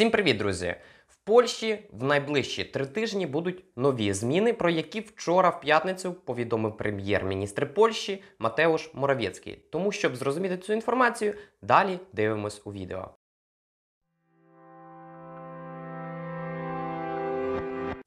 Всім привіт, друзі! В Польщі в найближчі три тижні будуть нові зміни, про які вчора в п'ятницю повідомив прем'єр-міністр Польщі Матеуш Моравецький. Тому, щоб зрозуміти цю інформацію, далі дивимось у відео.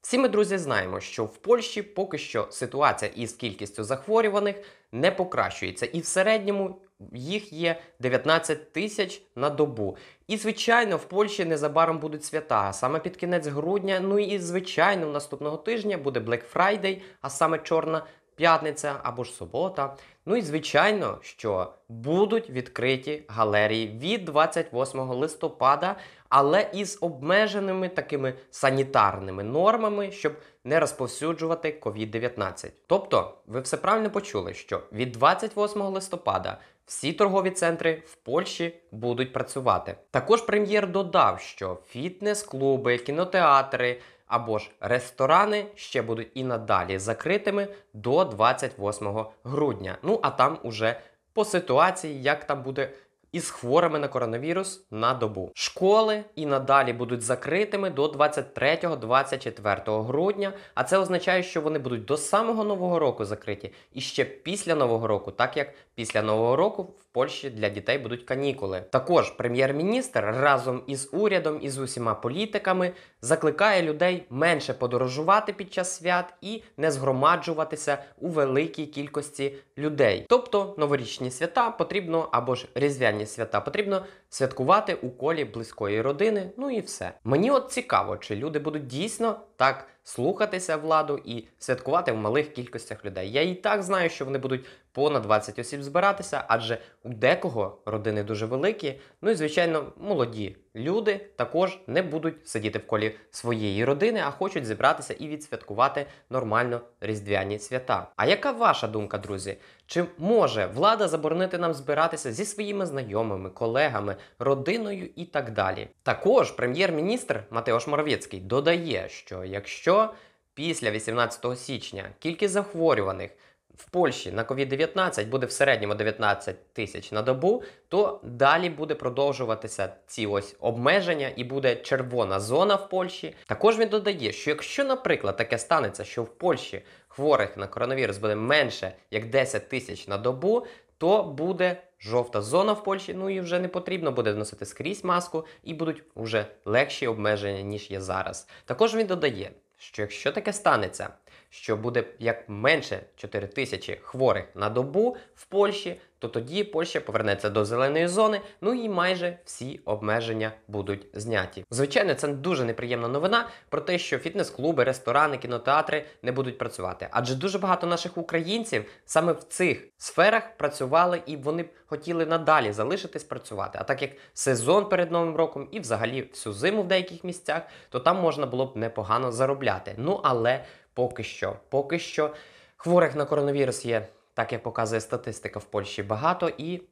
Всі ми, друзі, знаємо, що в Польщі поки що ситуація із кількістю захворюваних не покращується і в середньому, їх є 19 тисяч на добу. І, звичайно, в Польщі незабаром будуть свята, а саме під кінець грудня. Ну і звичайно, наступного тижня буде Black Friday, а саме чорна п'ятниця або ж субота. Ну і звичайно, що будуть відкриті галерії від 28 листопада, але із обмеженими такими санітарними нормами, щоб не розповсюджувати COVID-19. Тобто, ви все правильно почули, що від 28 листопада всі торгові центри в Польщі будуть працювати. Також прем'єр додав, що фітнес-клуби, кінотеатри або ж ресторани ще будуть і надалі закритими до 28 грудня. Ну а там уже по ситуації, як там буде із хворими на коронавірус на добу. Школи і надалі будуть закритими до 23-24 грудня, а це означає, що вони будуть до самого нового року закриті і ще після нового року, так як після нового року в Польщі для дітей будуть канікули. Також прем'єр-міністр разом із урядом і з усіма політиками закликає людей менше подорожувати під час свят і не згромаджуватися у великій кількості людей. Тобто новорічні свята потрібно або ж різдвяні церковні свята. Потрібно святкувати у колі близької родини. Ну і все. Мені от цікаво, чи люди будуть дійсно так слухатися владу і святкувати в малих кількостях людей. Я і так знаю, що вони будуть понад 20 осіб збиратися, адже у декого родини дуже великі. Ну і звичайно, молоді люди також не будуть сидіти в колі своєї родини, а хочуть зібратися і відсвяткувати нормально різдвяні свята. А яка ваша думка, друзі? Чи може влада заборонити нам збиратися зі своїми знайомими, колегами, родиною і так далі? Також прем'єр-міністр Матеош Моровецький додає, що якщо що після 18 січня кількість захворюваних в Польщі на covid 19 буде в середньому 19 тисяч на добу, то далі буде продовжуватися ці ось обмеження і буде червона зона в Польщі. Також він додає, що якщо, наприклад, таке станеться, що в Польщі хворих на коронавірус буде менше як 10 тисяч на добу, то буде жовта зона в Польщі. Ну і вже не потрібно буде носити скрізь маску, і будуть вже легші обмеження ніж є зараз. Також він додає, що якщо таке станеться, що буде як менше 4 тисячі хворих на добу в Польщі, то тоді Польща повернеться до зеленої зони, ну і майже всі обмеження будуть зняті. Звичайно, це дуже неприємна новина про те, що фітнес-клуби, ресторани, кінотеатри не будуть працювати, адже дуже багато наших українців саме в цих сферах працювали і вони б хотіли надалі залишитись працювати. А так як сезон перед новим роком і взагалі всю зиму в деяких місцях, то там можна було б непогано заробляти. Ну але поки що, поки що хворих на коронавірус є так як показує статистика в Польщі багато і.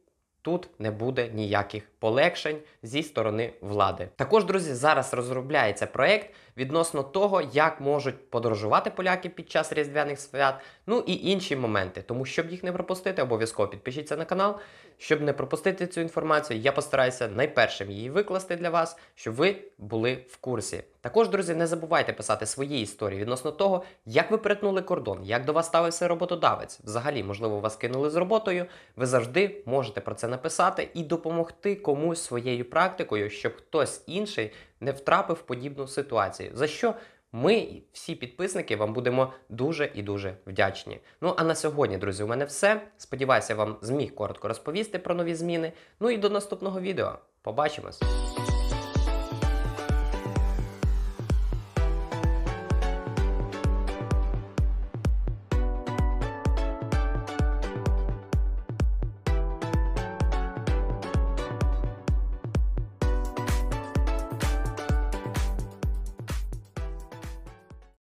Тут не буде ніяких полегшень зі сторони влади. Також, друзі, зараз розробляється проект відносно того, як можуть подорожувати поляки під час різдвяних свят, ну і інші моменти. Тому щоб їх не пропустити, обов'язково підпишіться на канал. Щоб не пропустити цю інформацію, я постараюся найпершим її викласти для вас, щоб ви були в курсі. Також, друзі, не забувайте писати свої історії відносно того, як ви перетнули кордон, як до вас ставився роботодавець. Взагалі, можливо, вас кинули з роботою. Ви завжди можете про це написати і допомогти комусь своєю практикою, щоб хтось інший не втрапив в подібну ситуацію. За що ми, всі підписники, вам будемо дуже і дуже вдячні. Ну а на сьогодні, друзі, у мене все. Сподіваюся, вам зміг коротко розповісти про нові зміни. Ну і до наступного відео. Побачимось!